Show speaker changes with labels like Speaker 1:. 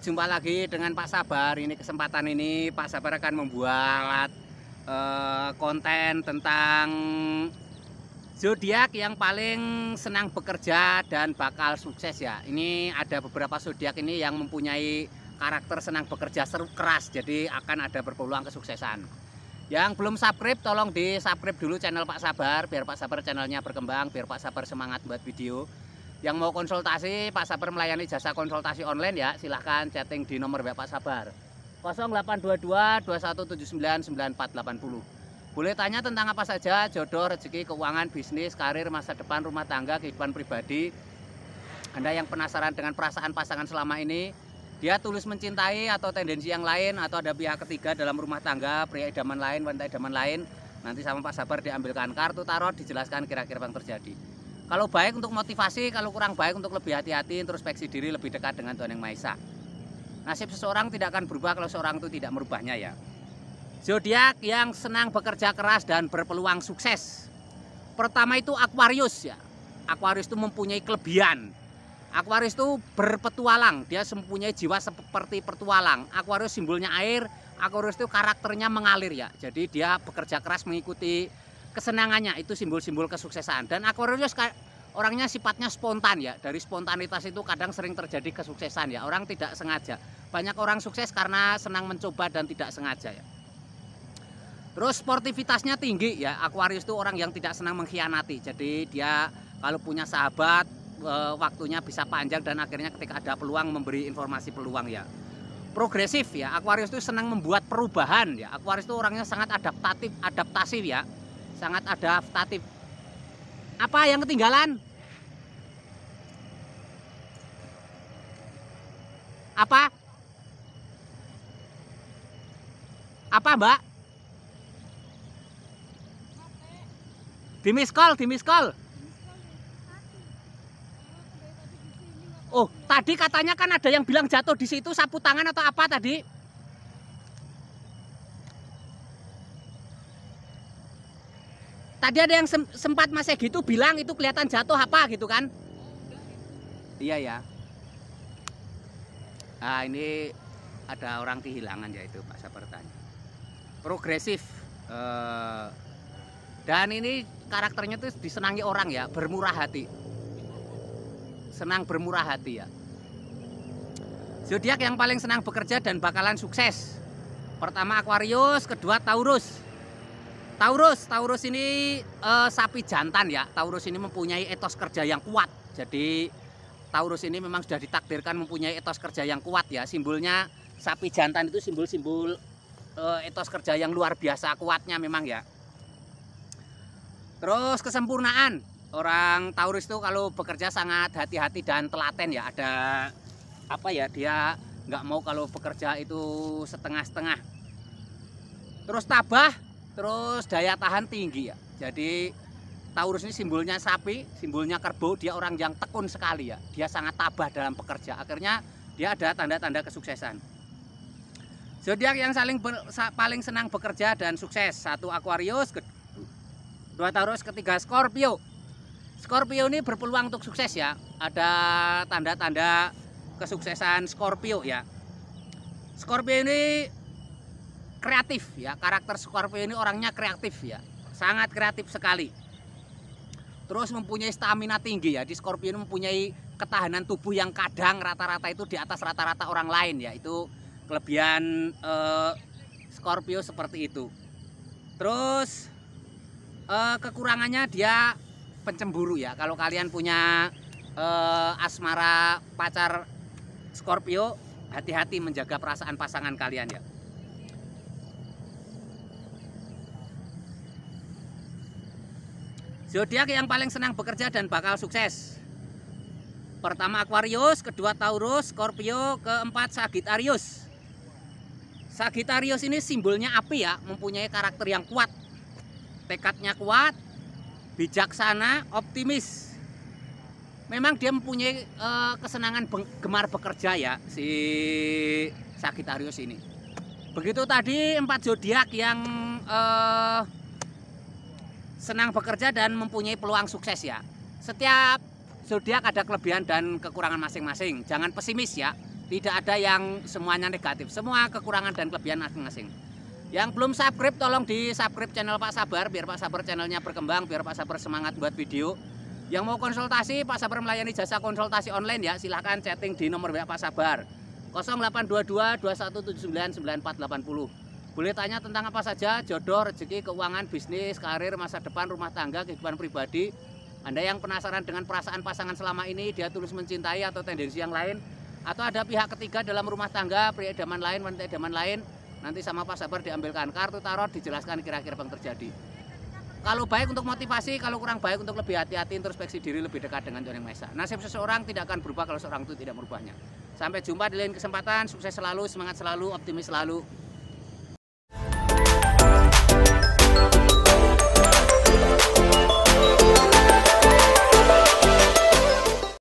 Speaker 1: jumpa lagi dengan Pak Sabar. Ini kesempatan ini Pak Sabar akan membuat uh, konten tentang zodiak yang paling senang bekerja dan bakal sukses ya. Ini ada beberapa zodiak ini yang mempunyai karakter senang bekerja seru keras, jadi akan ada berpeluang kesuksesan. Yang belum subscribe tolong di subscribe dulu channel Pak Sabar biar Pak Sabar channelnya berkembang, biar Pak Sabar semangat buat video yang mau konsultasi, Pak Sabar melayani jasa konsultasi online ya, silahkan chatting di nomor bapak Sabar 0822 2179 9480. Boleh tanya tentang apa saja, jodoh, rezeki, keuangan, bisnis, karir, masa depan, rumah tangga, kehidupan pribadi. Anda yang penasaran dengan perasaan pasangan selama ini, dia tulus mencintai atau tendensi yang lain, atau ada pihak ketiga dalam rumah tangga, pria idaman lain, wanita idaman lain, nanti sama Pak Sabar diambilkan kartu tarot, dijelaskan kira-kira yang terjadi. Kalau baik untuk motivasi, kalau kurang baik untuk lebih hati-hati, introspeksi diri lebih dekat dengan Tuhan Yang Maha Esa. Nasib seseorang tidak akan berubah kalau seorang itu tidak merubahnya ya. Zodiak yang senang bekerja keras dan berpeluang sukses. Pertama itu Aquarius ya. Aquarius itu mempunyai kelebihan. Aquarius itu berpetualang, dia mempunyai jiwa seperti petualang. Aquarius simbolnya air, Aquarius itu karakternya mengalir ya. Jadi dia bekerja keras mengikuti kesenangannya itu simbol-simbol kesuksesan dan Aquarius orangnya sifatnya spontan ya dari spontanitas itu kadang sering terjadi kesuksesan ya orang tidak sengaja banyak orang sukses karena senang mencoba dan tidak sengaja ya terus sportivitasnya tinggi ya Aquarius itu orang yang tidak senang mengkhianati jadi dia kalau punya sahabat eh, waktunya bisa panjang dan akhirnya ketika ada peluang memberi informasi peluang ya progresif ya Aquarius itu senang membuat perubahan ya Aquarius itu orangnya sangat adaptatif adaptasi ya sangat adaptatif. Apa yang ketinggalan? Apa? Apa, Mbak? dimiskol dimiskol Oh, tadi katanya kan ada yang bilang jatuh di situ sapu tangan atau apa tadi? Tadi ada yang sempat Mas Egi itu bilang itu kelihatan jatuh apa gitu kan? Iya ya. Nah, ini ada orang kehilangan ya itu Pak bertanya. Progresif. Eh, dan ini karakternya tuh disenangi orang ya, bermurah hati. Senang bermurah hati ya. Zodiak yang paling senang bekerja dan bakalan sukses. Pertama Aquarius, kedua Taurus. Taurus, Taurus ini uh, sapi jantan ya. Taurus ini mempunyai etos kerja yang kuat. Jadi Taurus ini memang sudah ditakdirkan mempunyai etos kerja yang kuat ya. Simbolnya sapi jantan itu simbol-simbol uh, etos kerja yang luar biasa kuatnya memang ya. Terus kesempurnaan. Orang Taurus itu kalau bekerja sangat hati-hati dan telaten ya. Ada apa ya dia nggak mau kalau bekerja itu setengah-setengah. Terus tabah Terus daya tahan tinggi ya. Jadi Taurus ini simbolnya sapi, simbolnya kerbau, dia orang yang tekun sekali ya. Dia sangat tabah dalam pekerja. Akhirnya dia ada tanda-tanda kesuksesan. Zodiak yang saling ber, paling senang bekerja dan sukses. Satu Aquarius, dua Taurus, ketiga Scorpio. Scorpio ini berpeluang untuk sukses ya. Ada tanda-tanda kesuksesan Scorpio ya. Scorpio ini kreatif ya. Karakter Scorpio ini orangnya kreatif ya. Sangat kreatif sekali. Terus mempunyai stamina tinggi ya. Di Scorpio ini mempunyai ketahanan tubuh yang kadang rata-rata itu di atas rata-rata orang lain ya. Itu kelebihan eh, Scorpio seperti itu. Terus eh, kekurangannya dia pencemburu ya. Kalau kalian punya eh, asmara pacar Scorpio, hati-hati menjaga perasaan pasangan kalian ya. Zodiak yang paling senang bekerja dan bakal sukses. Pertama Aquarius, kedua Taurus, Scorpio, keempat Sagittarius. Sagittarius ini simbolnya api ya, mempunyai karakter yang kuat. Tekadnya kuat, bijaksana, optimis. Memang dia mempunyai e, kesenangan gemar bekerja ya si Sagittarius ini. Begitu tadi empat zodiak yang e, senang bekerja dan mempunyai peluang sukses ya. Setiap zodiak ada kelebihan dan kekurangan masing-masing. Jangan pesimis ya. Tidak ada yang semuanya negatif. Semua kekurangan dan kelebihan masing-masing. Yang belum subscribe tolong di subscribe channel Pak Sabar biar Pak Sabar channelnya berkembang, biar Pak Sabar semangat buat video. Yang mau konsultasi Pak Sabar melayani jasa konsultasi online ya, silahkan chatting di nomor WA Pak Sabar 0822 2179 9480. Boleh tanya tentang apa saja, jodoh, rezeki, keuangan, bisnis, karir, masa depan, rumah tangga, kehidupan pribadi. Anda yang penasaran dengan perasaan pasangan selama ini, dia tulis mencintai atau tendensi yang lain, atau ada pihak ketiga dalam rumah tangga, pria idaman lain, wanita idaman lain, nanti sama Pak Sabar diambilkan kartu tarot, dijelaskan kira-kira apa yang terjadi. Kalau baik untuk motivasi, kalau kurang baik untuk lebih hati-hati, introspeksi diri lebih dekat dengan Tuhan Yang Maha Esa. Nasib seseorang tidak akan berubah kalau seorang itu tidak merubahnya. Sampai jumpa di lain kesempatan, sukses selalu, semangat selalu, optimis selalu.